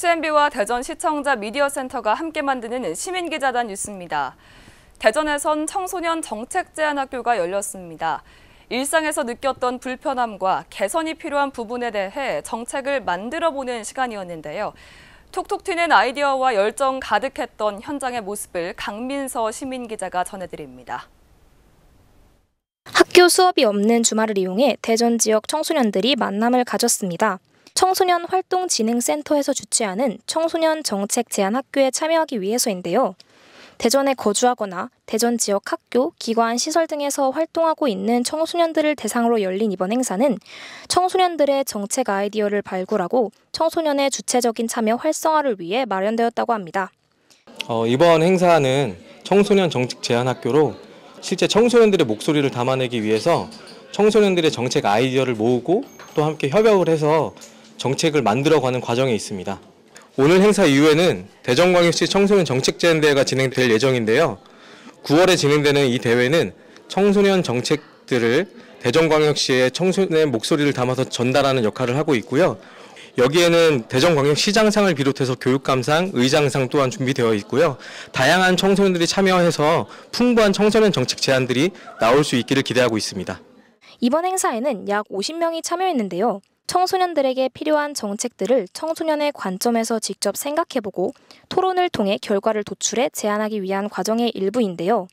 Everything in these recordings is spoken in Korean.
c m b 와 대전시청자 미디어센터가 함께 만드는 시민기자단 뉴스입니다. 대전에선 청소년 정책 제한 학교가 열렸습니다. 일상에서 느꼈던 불편함과 개선이 필요한 부분에 대해 정책을 만들어보는 시간이었는데요. 톡톡 튀는 아이디어와 열정 가득했던 현장의 모습을 강민서 시민기자가 전해드립니다. 학교 수업이 없는 주말을 이용해 대전 지역 청소년들이 만남을 가졌습니다. 청소년 활동진흥센터에서 주최하는 청소년 정책 제안 학교에 참여하기 위해서인데요. 대전에 거주하거나 대전 지역 학교, 기관, 시설 등에서 활동하고 있는 청소년들을 대상으로 열린 이번 행사는 청소년들의 정책 아이디어를 발굴하고 청소년의 주체적인 참여 활성화를 위해 마련되었다고 합니다. 어, 이번 행사는 청소년 정책 제안 학교로 실제 청소년들의 목소리를 담아내기 위해서 청소년들의 정책 아이디어를 모으고 또 함께 협약을 해서 정책을 만들어가는 과정에 있습니다. 오늘 행사 이후에는 대전광역시 청소년 정책제안대회가 진행될 예정인데요. 9월에 진행되는 이 대회는 청소년 정책들을 대전광역시의 청소년의 목소리를 담아서 전달하는 역할을 하고 있고요. 여기에는 대전광역시장상을 비롯해서 교육감상, 의장상 또한 준비되어 있고요. 다양한 청소년들이 참여해서 풍부한 청소년 정책 제안들이 나올 수 있기를 기대하고 있습니다. 이번 행사에는 약 50명이 참여했는데요. 청소년들에게 필요한 정책들을 청소년의 관점에서 직접 생각해보고 토론을 통해 결과를 도출해 제안하기 위한 과정의 일부인데요.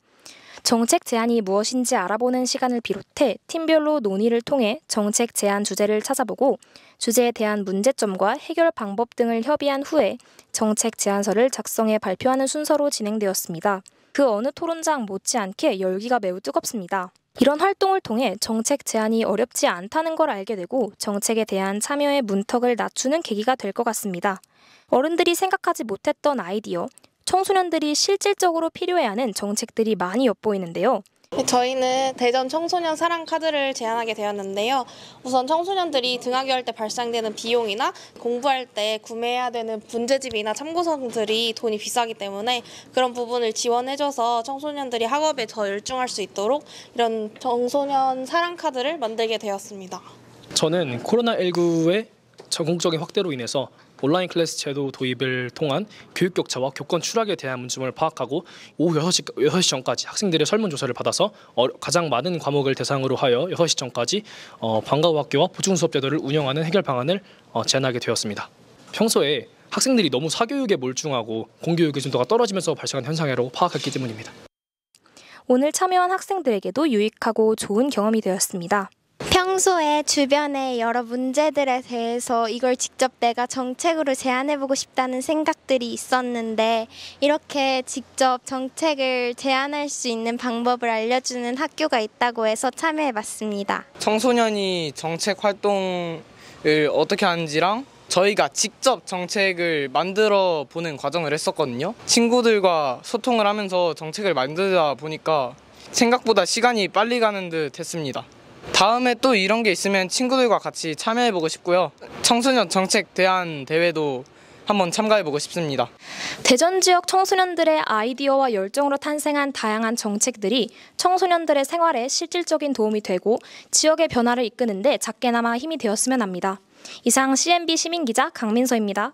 정책 제안이 무엇인지 알아보는 시간을 비롯해 팀별로 논의를 통해 정책 제안 주제를 찾아보고 주제에 대한 문제점과 해결 방법 등을 협의한 후에 정책 제안서를 작성해 발표하는 순서로 진행되었습니다. 그 어느 토론장 못지않게 열기가 매우 뜨겁습니다. 이런 활동을 통해 정책 제안이 어렵지 않다는 걸 알게 되고 정책에 대한 참여의 문턱을 낮추는 계기가 될 것 같습니다. 어른들이 생각하지 못했던 아이디어, 청소년들이 실질적으로 필요해하는 정책들이 많이 엿보이는데요. 저희는 대전 청소년 사랑 카드를 제안하게 되었는데요. 우선 청소년들이 등하교 할 때 발생되는 비용이나 공부할 때 구매해야 되는 문제집이나 참고서들이 돈이 비싸기 때문에 그런 부분을 지원해줘서 청소년들이 학업에 더 열중할 수 있도록 이런 청소년 사랑 카드를 만들게 되었습니다. 저는 코로나19에 전국적인 확대로 인해서 온라인 클래스 제도 도입을 통한 교육 격차와 교권 추락에 대한 문제점을 파악하고 오후 6시, 6시 전까지 학생들의 설문조사를 받아서 어, 가장 많은 과목을 대상으로 하여 6시 전까지 어, 방과후 학교와 보충 수업 제도를 운영하는 해결 방안을 어, 제안하게 되었습니다. 평소에 학생들이 너무 사교육에 몰중하고 공교육의 진도가 떨어지면서 발생한 현상이라고 파악했기 때문입니다. 오늘 참여한 학생들에게도 유익하고 좋은 경험이 되었습니다. 평소에 주변의 여러 문제들에 대해서 이걸 직접 내가 정책으로 제안해보고 싶다는 생각들이 있었는데 이렇게 직접 정책을 제안할 수 있는 방법을 알려주는 학교가 있다고 해서 참여해봤습니다. 청소년이 정책 활동을 어떻게 하는지랑 저희가 직접 정책을 만들어 보는 과정을 했었거든요. 친구들과 소통을 하면서 정책을 만들다 보니까 생각보다 시간이 빨리 가는 듯 했습니다. 다음에 또 이런 게 있으면 친구들과 같이 참여해보고 싶고요. 청소년 정책 대안 대회도 한번 참가해보고 싶습니다. 대전 지역 청소년들의 아이디어와 열정으로 탄생한 다양한 정책들이 청소년들의 생활에 실질적인 도움이 되고 지역의 변화를 이끄는데 작게나마 힘이 되었으면 합니다. 이상 CNB 시민기자 강민서입니다.